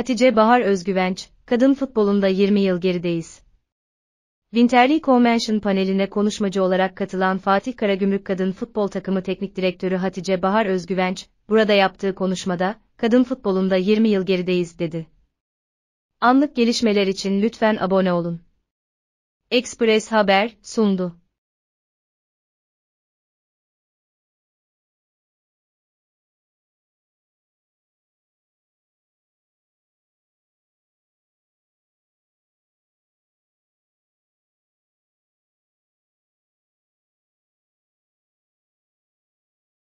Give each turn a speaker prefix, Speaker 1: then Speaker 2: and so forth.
Speaker 1: Hatice Bahar Özgüvenç, kadın futbolunda 20 yıl gerideyiz. Winterly Convention paneline konuşmacı olarak katılan Fatih Karagümrük Kadın Futbol Takımı Teknik Direktörü Hatice Bahar Özgüvenç, burada yaptığı konuşmada, kadın futbolunda 20 yıl gerideyiz dedi. Anlık gelişmeler için lütfen abone olun.
Speaker 2: Express Haber sundu.